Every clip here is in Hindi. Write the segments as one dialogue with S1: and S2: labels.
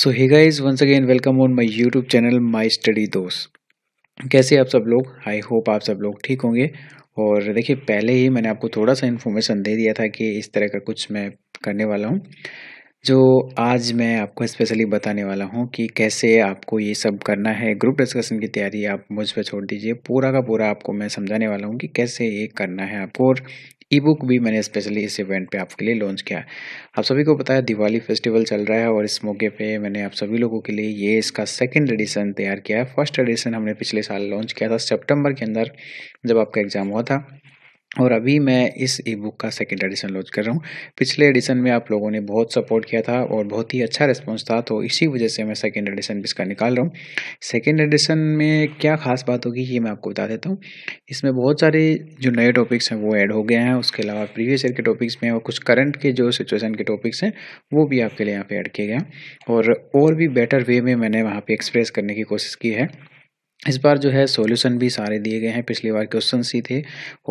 S1: so hi guys once again welcome on my YouTube channel My Study Dost कैसे आप सब लोग आई होप आप सब लोग ठीक होंगे और देखिए पहले ही मैंने आपको थोड़ा सा इन्फॉर्मेशन दे दिया था कि इस तरह का कुछ मैं करने वाला हूँ जो आज मैं आपको स्पेशली बताने वाला हूँ कि कैसे आपको ये सब करना है ग्रुप डिस्कशन की तैयारी आप मुझ पर छोड़ दीजिए पूरा का पूरा आपको मैं समझाने वाला हूँ कि कैसे ये करना है आपको और ई बुक भी मैंने स्पेशली इस इवेंट पे आपके लिए लॉन्च किया आप सभी को पता है दिवाली फेस्टिवल चल रहा है और इस मौके पे मैंने आप सभी लोगों के लिए ये इसका सेकंड एडिशन तैयार किया है फर्स्ट एडिशन हमने पिछले साल लॉन्च किया था सितंबर के अंदर जब आपका एग्ज़ाम हुआ था और अभी मैं इस ई बुक का सेकेंड एडिशन लॉन्च कर रहा हूँ पिछले एडिशन में आप लोगों ने बहुत सपोर्ट किया था और बहुत ही अच्छा रिस्पॉन्स था तो इसी वजह से मैं सेकेंड एडिशन भी इसका निकाल रहा हूँ सेकेंड एडिशन में क्या खास बात होगी ये मैं आपको बता देता हूँ इसमें बहुत सारे जो नए टॉपिक्स हैं वो ऐड हो गए हैं उसके अलावा प्रीवियस ईयर के टॉपिक्स में और कुछ करंट के जो सिचुएसन के टॉपिक्स हैं वो भी आपके लिए यहाँ पर ऐड किए गए हैं और और भी बेटर वे में मैंने वहाँ पर एक्सप्रेस करने की कोशिश की है इस बार जो है सॉल्यूशन भी सारे दिए गए हैं पिछली बार क्वेश्चन ही थे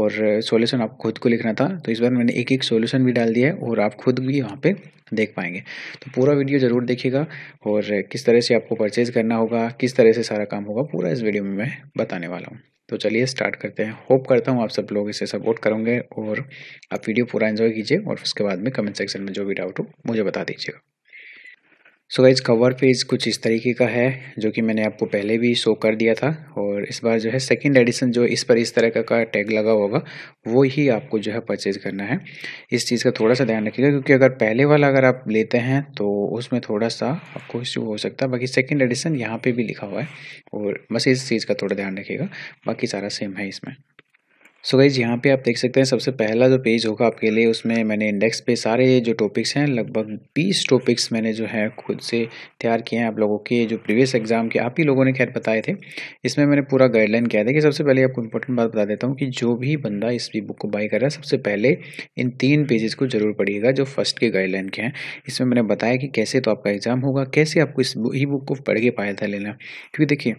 S1: और सॉल्यूशन आप खुद को लिखना था तो इस बार मैंने एक एक सॉल्यूशन भी डाल दिया है और आप खुद भी वहाँ पे देख पाएंगे तो पूरा वीडियो ज़रूर देखिएगा और किस तरह से आपको परचेज करना होगा किस तरह से सारा काम होगा पूरा इस वीडियो में मैं बताने वाला हूँ तो चलिए स्टार्ट करते हैं होप करता हूँ आप सब लोग इसे सपोर्ट करोगे और आप वीडियो पूरा इन्जॉय कीजिए और उसके बाद में कमेंट सेक्शन में जो भी डाउट हो मुझे बता दीजिएगा सो गाइज कवर पेज कुछ इस तरीके का है जो कि मैंने आपको पहले भी शो कर दिया था और इस बार जो है सेकंड एडिशन जो इस पर इस तरह का, का टैग लगा होगा वो ही आपको जो है परचेज करना है इस चीज़ का थोड़ा सा ध्यान रखिएगा क्योंकि अगर पहले वाला अगर आप लेते हैं तो उसमें थोड़ा सा आपको इश्यू हो सकता है बाकी सेकेंड एडिशन यहाँ पर भी लिखा हुआ है और बस इस चीज़ का थोड़ा ध्यान रखिएगा बाकी सारा सेम है इसमें सो गाइज़ यहाँ पे आप देख सकते हैं सबसे पहला जो पेज होगा आपके लिए उसमें मैंने इंडेक्स पे सारे जो टॉपिक्स हैं लगभग 20 टॉपिक्स मैंने जो है खुद से तैयार किए हैं आप लोगों के जो प्रीवियस एग्जाम के आप ही लोगों ने खैर बताए थे इसमें मैंने पूरा गाइडलाइन किया था कि सबसे पहले आपको इंपॉर्टेंट बात बता देता हूँ कि जो भी बंदा इस बुक को बाई कर रहा है सबसे पहले इन तीन पेजेस को जरूर पढ़िएगा जो फर्स्ट के गाइडलाइन के हैं इसमें मैंने बताया कि कैसे तो आपका एग्ज़ाम होगा कैसे आपको इस ई बुक को पढ़ के पाया था लेना क्योंकि देखिए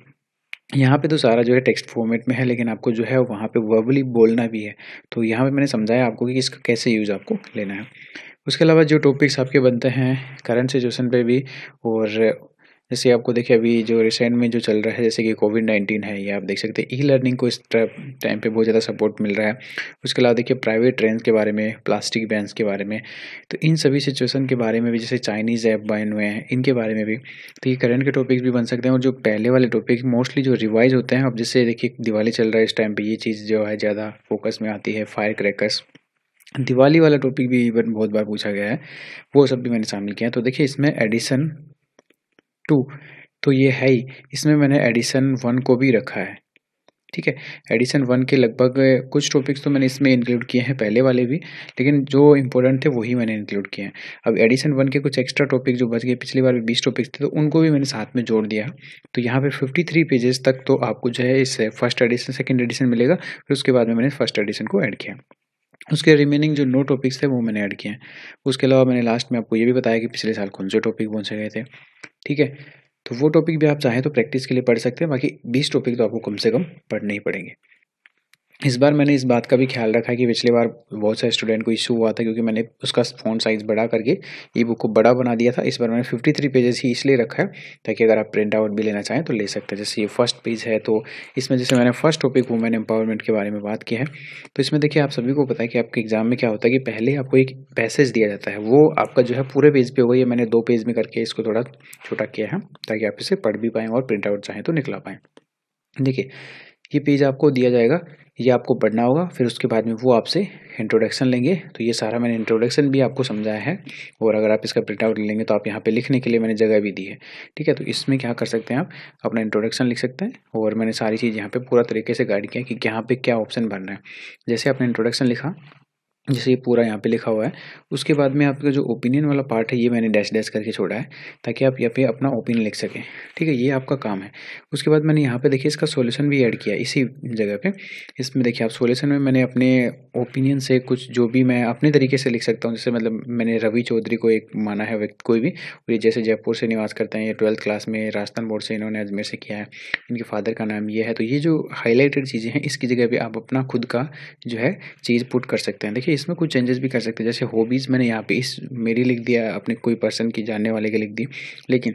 S1: यहाँ पे तो सारा जो है टेक्स्ट फॉर्मेट में है लेकिन आपको जो है वहाँ पे वर्बली बोलना भी है तो यहाँ पे मैंने समझाया आपको कि इसका कैसे यूज़ आपको लेना है उसके अलावा जो टॉपिक्स आपके बनते हैं करंट सिचुएशन पे भी और जैसे आपको देखिए अभी जो रिसेंट में जो चल रहा है जैसे कि कोविड नाइन्टीन है ये आप देख सकते हैं ई लर्निंग को इस टाइम पे बहुत ज़्यादा सपोर्ट मिल रहा है उसके अलावा देखिए प्राइवेट ट्रेन के बारे में प्लास्टिक बैंस के बारे में तो इन सभी सिचुएसन के बारे में भी जैसे चाइनीज़ ऐप बैन हुए हैं इनके बारे में भी तो ये करेंट के टॉपिक्स भी बन सकते हैं और जो पहले वाले टॉपिक मोस्टली जो रिवाइज होते हैं अब जैसे देखिए दिवाली चल रहा है इस टाइम पर ये चीज़ जो है ज़्यादा फोकस में आती है फायर क्रैकर्स दिवाली वाला टॉपिक भी इवन बहुत बार पूछा गया है वो सब भी मैंने शामिल किया है तो देखिए इसमें एडिशन टू तो ये है ही इसमें मैंने एडिशन वन को भी रखा है ठीक है एडिशन वन के लगभग कुछ टॉपिक्स तो मैंने इसमें इंक्लूड किए हैं पहले वाले भी लेकिन जो इंपॉर्टेंट थे वही मैंने इंक्लूड किए हैं अब एडिशन वन के कुछ एक्स्ट्रा टॉपिक जो बच गए पिछली बार भी बीस टॉपिक्स थे तो उनको भी मैंने साथ में जोड़ दिया तो यहाँ पे फिफ्टी थ्री पेजेस तक तो आपको जो है इस फर्स्ट एडिशन सेकेंड एडिशन मिलेगा फिर उसके बाद में मैंने फर्स्ट एडिशन को ऐड किया उसके रिमेनिंग जो नो टॉपिक्स थे वो मैंने ऐड किए हैं उसके अलावा मैंने लास्ट में आपको ये भी बताया कि पिछले साल कौन से टॉपिक कौन से गए थे ठीक है तो वो टॉपिक भी आप चाहें तो प्रैक्टिस के लिए पढ़ सकते हैं बाकी बीस टॉपिक तो आपको कम से कम पढ़ने ही पड़ेंगे इस बार मैंने इस बात का भी ख्याल रखा कि पिछले बार बहुत सारे स्टूडेंट को इशू हुआ था क्योंकि मैंने उसका फ़ोन साइज़ बढ़ा करके ई बुक को बड़ा बना दिया था इस बार मैंने 53 पेजेस ही इसलिए रखा है ताकि अगर आप प्रिंट आउट भी लेना चाहें तो ले सकते हैं जैसे ये फर्स्ट पेज है तो इसमें जैसे मैंने फर्स्ट टॉपिक वुमेन एम्पावरमेंट के बारे में बात की है तो इसमें देखिए आप सभी को पता है कि आपके एग्ज़ाम में क्या होता है कि पहले आपको एक पैसेज दिया जाता है वो आपका जो है पूरे पेज पर होगा ये मैंने दो पेज में करके इसको थोड़ा छोटा किया है ताकि आप इसे पढ़ भी पाएँ और प्रिंट आउट चाहें तो निकला पाएँ देखिए ये पेज आपको दिया जाएगा ये आपको पढ़ना होगा फिर उसके बाद में वो आपसे इंट्रोडक्शन लेंगे तो ये सारा मैंने इंट्रोडक्शन भी आपको समझाया है और अगर आप इसका प्रिंट आउट लेंगे तो आप यहाँ पे लिखने के लिए मैंने जगह भी दी है ठीक है तो इसमें क्या कर सकते हैं आप अपना इंट्रोडक्शन लिख सकते हैं और मैंने सारी चीज़ यहाँ पर पूरा तरीके से गाइड किया कि यहाँ पर क्या ऑप्शन भरना है जैसे आपने इंट्रोडक्शन लिखा जैसे ये पूरा यहाँ पे लिखा हुआ है उसके बाद में आपका जो ओपिनियन वाला पार्ट है ये मैंने डैश डैश करके छोड़ा है ताकि आप यहाँ पे अपना ओपिनियन लिख सकें ठीक है ये आपका काम है उसके बाद मैंने यहाँ पे देखिए इसका सोल्यूशन भी ऐड किया इसी जगह पे इसमें देखिए आप सोल्यूशन में मैंने अपने ओपिनियन से कुछ जो भी मैं अपने तरीके से लिख सकता हूँ जैसे मतलब मैंने रवि चौधरी को एक माना है व्यक्ति कोई भी और ये जैसे जयपुर से निवास करते हैं ये ट्वेल्थ क्लास में राजस्थान बोर्ड से इन्होंने अजमेर से किया है इनके फादर का नाम ये है तो ये जो हाईलाइटेड चीज़ें हैं इसकी जगह पर आप अपना खुद का जो है चीज़ पुट कर सकते हैं देखिए इसमें कुछ चेंजेस भी कर सकते हैं जैसे हॉबीज़ मैंने यहाँ पे इस मेरी लिख दिया अपने कोई पर्सन की जानने वाले के लिख दी लेकिन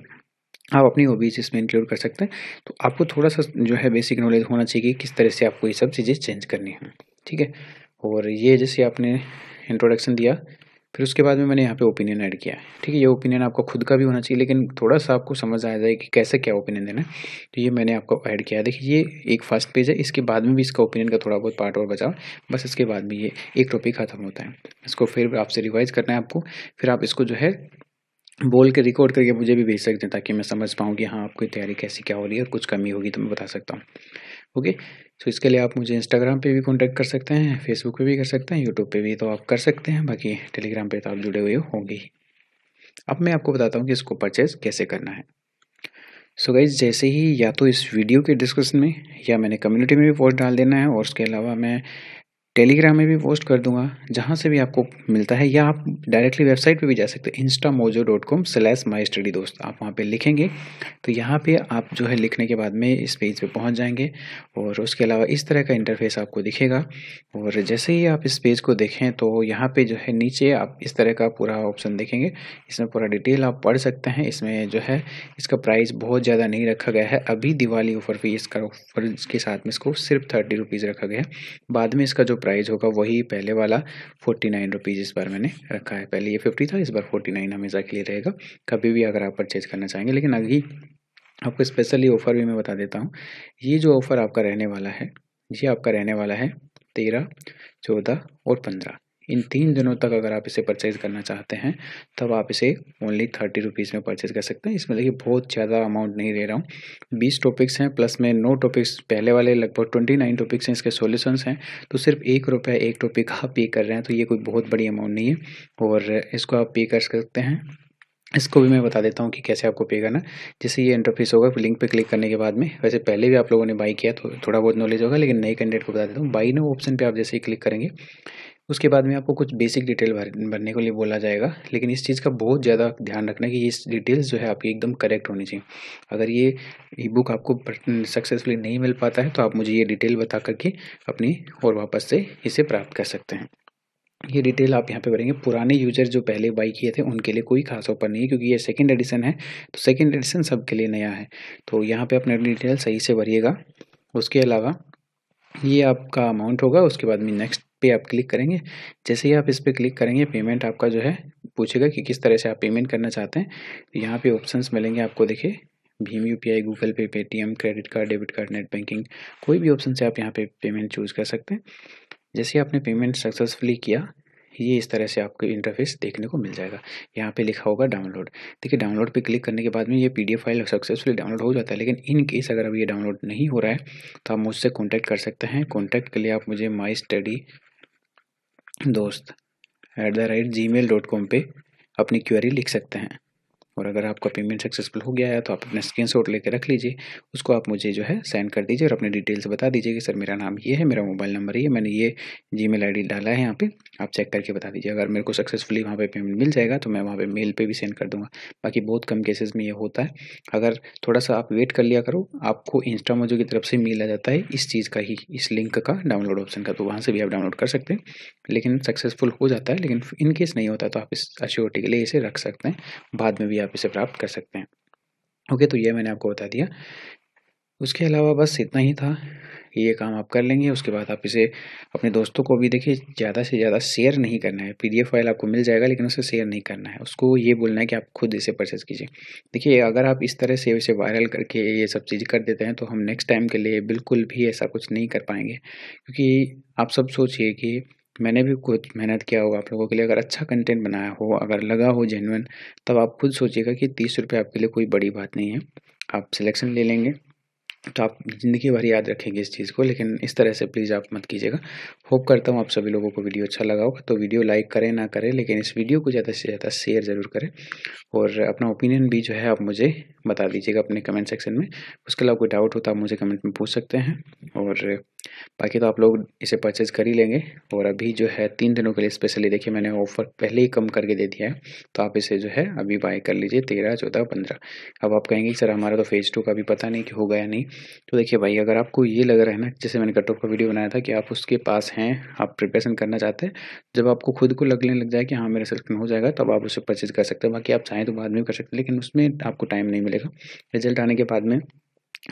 S1: आप अपनी हॉबीज़ इसमें इंक्लूड कर सकते हैं तो आपको थोड़ा सा जो है बेसिक नॉलेज होना चाहिए कि किस तरह से आपको ये सब चीज़ें चेंज करनी है ठीक है और ये जैसे आपने इंट्रोडक्शन दिया फिर उसके बाद में मैंने यहाँ पे ओपिनियन ऐड किया है ठीक है ये ओपिनियन आपका खुद का भी होना चाहिए लेकिन थोड़ा सा आपको समझ आ जाए कि कैसे क्या ओपिनियन देना है तो ये मैंने आपको ऐड किया है देखिए ये एक फर्स्ट पेज है इसके बाद में भी इसका ओपिनियन का थोड़ा बहुत पार्ट और बचाओ बस इसके बाद में ये एक टॉपिक ख़त्म होता है इसको फिर आपसे रिवाइज करना है आपको फिर आप इसको जो है बोल के रिकॉर्ड करके मुझे भी भेज सकते हैं ताकि मैं समझ पाऊँ कि हाँ आपकी तैयारी कैसी क्या हो रही है और कुछ कमी होगी तो मैं बता सकता हूँ ओके तो इसके लिए आप मुझे इंस्टाग्राम पे भी कांटेक्ट कर सकते हैं फेसबुक पे भी कर सकते हैं यूट्यूब पे भी तो आप कर सकते हैं बाकी टेलीग्राम पे तो आप जुड़े हुए होंगे ही अब मैं आपको बताता हूँ कि इसको परचेज़ कैसे करना है सो so गाइज जैसे ही या तो इस वीडियो के डिस्क्रिप्शन में या मैंने कम्युनिटी में भी पोस्ट डाल देना है और उसके अलावा मैं टेलीग्राम में भी पोस्ट कर दूंगा जहाँ से भी आपको मिलता है या आप डायरेक्टली वेबसाइट पे भी जा सकते हैं Instamojo dot com slash My Study Dost आप वहाँ पे लिखेंगे तो यहाँ पे आप जो है लिखने के बाद में इस पेज पे पहुँच जाएंगे और उसके अलावा इस तरह का इंटरफेस आपको दिखेगा और जैसे ही आप इस पेज को देखें तो यहाँ पर जो है नीचे आप इस तरह का पूरा ऑप्शन देखेंगे इसमें पूरा डिटेल आप पढ़ सकते हैं इसमें जो है इसका प्राइस बहुत ज़्यादा नहीं रखा गया है अभी दिवाली ऑफर फीस इसका ऑफर के साथ में इसको सिर्फ थर्टी रुपीज़ रखा गया है बाद में इसका जो प्राइस होगा वही पहले वाला फोर्टी नाइन रुपीज़ इस बार मैंने रखा है पहले ये फिफ्टी था इस बार फोर्टी नाइन हमेशा के लिए रहेगा कभी भी अगर आप परचेज करना चाहेंगे लेकिन अभी आपको स्पेशली ऑफ़र भी मैं बता देता हूँ ये जो ऑफ़र आपका रहने वाला है ये आपका रहने वाला है तेरह चौदह और पंद्रह इन तीन दिनों तक अगर आप इसे परचेज़ करना चाहते हैं तब आप इसे ओनली थर्टी रुपीज़ में परचेज़ कर सकते हैं इसमें देखिए बहुत ज़्यादा अमाउंट नहीं दे रहा हूँ बीस टॉपिक्स हैं प्लस में नौ टॉपिक्स पहले वाले लगभग ट्वेंटी नाइन टॉपिक्स हैं इसके सोल्यूशंस हैं तो सिर्फ एक रुपया एक टॉपिक आप पे कर रहे हैं तो ये कोई बहुत बड़ी अमाउंट नहीं है और इसको आप पे कर सकते हैं इसको भी मैं बता देता हूँ कि कैसे आपको पे करना जैसे ये इंटरफेस होगा लिंक पे क्लिक करने के बाद में वैसे पहले भी आप लोगों ने बाई किया तो थोड़ा बहुत नॉलेज होगा लेकिन नए कैंडिडेट को बता देता हूँ बाई नो ऑप्शन पे आप जैसे ही क्लिक करेंगे उसके बाद में आपको कुछ बेसिक डिटेल भरने के लिए बोला जाएगा लेकिन इस चीज़ का बहुत ज़्यादा ध्यान रखना है कि ये डिटेल्स जो है आपकी एकदम करेक्ट होनी चाहिए अगर ये ई बुक आपको सक्सेसफुली नहीं मिल पाता है तो आप मुझे ये डिटेल बता करके अपनी और वापस से इसे प्राप्त कर सकते हैं ये डिटेल आप यहाँ पे भरेंगे पुराने यूजर जो पहले बाई किए थे उनके लिए कोई खास ऑफर नहीं है क्योंकि ये सेकंड एडिशन है तो सेकंड एडिशन सबके लिए नया है तो यहाँ पे अपने डिटेल सही से भरिएगा उसके अलावा ये आपका अमाउंट होगा उसके बाद में नेक्स्ट पे आप क्लिक करेंगे जैसे ही आप इस पर क्लिक करेंगे पेमेंट आपका जो है पूछेगा कि किस तरह से आप पेमेंट करना चाहते हैं यहाँ पे ऑप्शंस मिलेंगे आपको देखिए भीम U P I Google Pay Paytm credit card debit card net banking कोई भी ऑप्शन से आप यहाँ पे पेमेंट चूज़ कर सकते हैं जैसे ही आपने पेमेंट सक्सेसफुली किया ये इस तरह से आपको इंटरफेस देखने को मिल जाएगा यहाँ पे लिखा होगा डाउनलोड देखिए डाउनलोड पे क्लिक करने के बाद में ये पीडीएफ फाइल सक्सेसफुली डाउनलोड हो जाता है लेकिन इन केस अगर अब ये डाउनलोड नहीं हो रहा है तो आप मुझसे कॉन्टैक्ट कर सकते हैं कॉन्टैक्ट के लिए आप मुझे My Study Dost at the rate Gmail dot com पर अपनी क्वेरी लिख सकते हैं और अगर आपका पेमेंट सक्सेसफुल हो गया है तो आप अपना स्क्रीन शॉट लेकर रख लीजिए उसको आप मुझे जो है सेंड कर दीजिए और अपने डिटेल्स बता दीजिए कि सर मेरा नाम ये है मेरा मोबाइल नंबर ये मैंने ये जी मेल डाला है यहाँ पे आप चेक करके बता दीजिए अगर मेरे को सक्सेसफुली वहाँ पे पेमेंट मिल जाएगा तो मैं वहाँ पे मेल पे भी सेंड कर दूँगा बाकी बहुत कम केसेस में ये होता है अगर थोड़ा सा आप वेट कर लिया करो आपको इंस्टा मोजो की तरफ से मेल आ जाता है इस चीज़ का ही इस लिंक का डाउनलोड ऑप्शन का तो वहाँ से भी आप डाउनलोड कर सकते हैं लेकिन सक्सेसफुल हो जाता है लेकिन इनकेस नहीं होता तो आप इस अश्योरिटी के लिए इसे रख सकते हैं बाद में भी आप आप इसे प्राप्त कर सकते हैं ओके तो ये मैंने आपको बता दिया उसके अलावा बस इतना ही था ये काम आप कर लेंगे उसके बाद आप इसे अपने दोस्तों को भी देखिए ज़्यादा से ज़्यादा शेयर नहीं करना है पीडीएफ फाइल आपको मिल जाएगा लेकिन उसे शेयर नहीं करना है उसको ये बोलना है कि आप खुद इसे परचेज़ कीजिए देखिए अगर आप इस तरह से इसे वायरल करके ये सब चीज़ कर देते हैं तो हम नेक्स्ट टाइम के लिए बिल्कुल भी ऐसा कुछ नहीं कर पाएंगे क्योंकि आप सब सोचिए कि मैंने भी कुछ मेहनत किया होगा आप लोगों के लिए अगर अच्छा कंटेंट बनाया हो अगर लगा हो जेनवन तब आप खुद सोचिएगा कि तीस रुपये आपके लिए कोई बड़ी बात नहीं है आप सिलेक्शन ले लेंगे तो आप ज़िंदगी भर याद रखेंगे इस चीज़ को लेकिन इस तरह से प्लीज़ आप मत कीजिएगा होप करता हूँ आप सभी लोगों को वीडियो अच्छा लगा होगा तो वीडियो लाइक करें ना करें लेकिन इस वीडियो को ज़्यादा से ज़्यादा शेयर ज़रूर करें और अपना ओपिनियन भी जो है आप मुझे बता दीजिएगा अपने कमेंट सेक्शन में उसके अलावा कोई डाउट हो तो आप मुझे कमेंट में पूछ सकते हैं और बाकी तो आप लोग इसे परचेज़ कर ही लेंगे और अभी जो है तीन दिनों के लिए स्पेशली देखिए मैंने ऑफ़र पहले ही कम करके दे दिया है तो आप इसे जो है अभी बाय कर लीजिए तेरह चौदह पंद्रह अब आप कहेंगे सर हमारा तो फेज़ टू का अभी पता नहीं कि होगा या नहीं तो देखिए भाई अगर आपको ये लग रहा है ना जैसे मैंने कट ऑफ का वीडियो बनाया था कि आप उसके पास हैं आप प्रिपरेशन करना चाहते हैं जब आपको खुद को लगने लग जाए कि हाँ मेरा सेलेक्शन हो जाएगा तब आप उसे परचेज़ कर सकते हो बाकी आप चाहें तो बाद में कर सकते हैं लेकिन उसमें आपको टाइम नहीं मिलेगा रिजल्ट आने के बाद में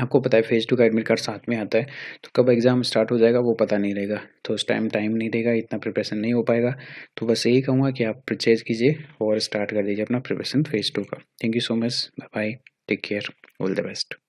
S1: आपको पता है फेज़ टू का एडमिट कार्ड साथ में आता है तो कब एग्ज़ाम स्टार्ट हो जाएगा वो पता नहीं रहेगा तो उस टाइम टाइम नहीं रहेगा इतना प्रिपरेशन नहीं हो पाएगा तो बस यही कहूँगा कि आप परचेज़ कीजिए और स्टार्ट कर दीजिए अपना प्रिपरेशन फेज़ टू का thank you so much bye take care all the best